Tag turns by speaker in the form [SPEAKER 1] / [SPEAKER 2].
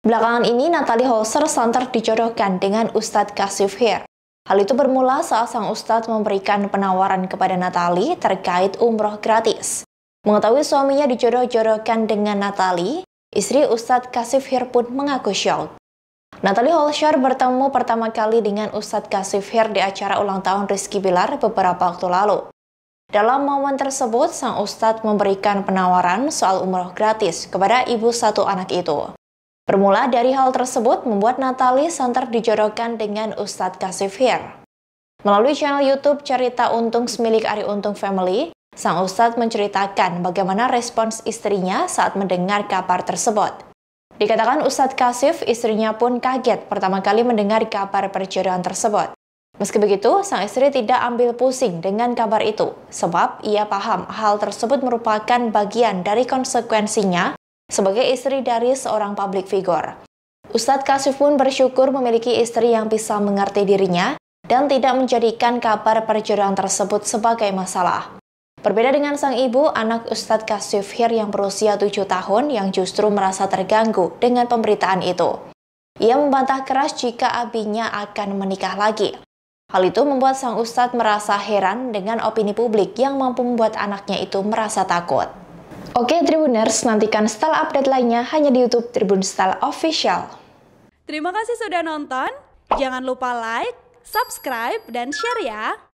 [SPEAKER 1] Belakangan ini, Natalie Holzer santer dijodohkan dengan Ustadz Kasif Hir. Hal itu bermula saat sang Ustadz memberikan penawaran kepada Natalie terkait umroh gratis. Mengetahui suaminya dijodoh-jodohkan dengan Natalie, istri Ustadz Kasif Hir pun mengaku syok. Natalie Holzer bertemu pertama kali dengan Ustadz Kasif Hir di acara ulang tahun Rizky Bilar beberapa waktu lalu. Dalam momen tersebut, sang Ustadz memberikan penawaran soal umroh gratis kepada ibu satu anak itu. Bermula dari hal tersebut membuat Natali Santer dijodohkan dengan Ustadz Kasifir. Melalui channel YouTube Cerita Untung Semilik Ari Untung Family, sang Ustadz menceritakan bagaimana respons istrinya saat mendengar kabar tersebut. Dikatakan Ustadz Kasif, istrinya pun kaget pertama kali mendengar kabar perjodohan tersebut. Meski begitu, sang istri tidak ambil pusing dengan kabar itu, sebab ia paham hal tersebut merupakan bagian dari konsekuensinya sebagai istri dari seorang public figure. Ustadz Kasif pun bersyukur memiliki istri yang bisa mengerti dirinya dan tidak menjadikan kabar perjodohan tersebut sebagai masalah. Berbeda dengan sang ibu, anak Ustadz Hir yang berusia 7 tahun yang justru merasa terganggu dengan pemberitaan itu. Ia membantah keras jika abinya akan menikah lagi. Hal itu membuat sang ustadz merasa heran dengan opini publik yang mampu membuat anaknya itu merasa takut. Oke Tribuners, nantikan style update lainnya hanya di YouTube Tribun Style Official.
[SPEAKER 2] Terima kasih sudah nonton. Jangan lupa like, subscribe, dan share ya.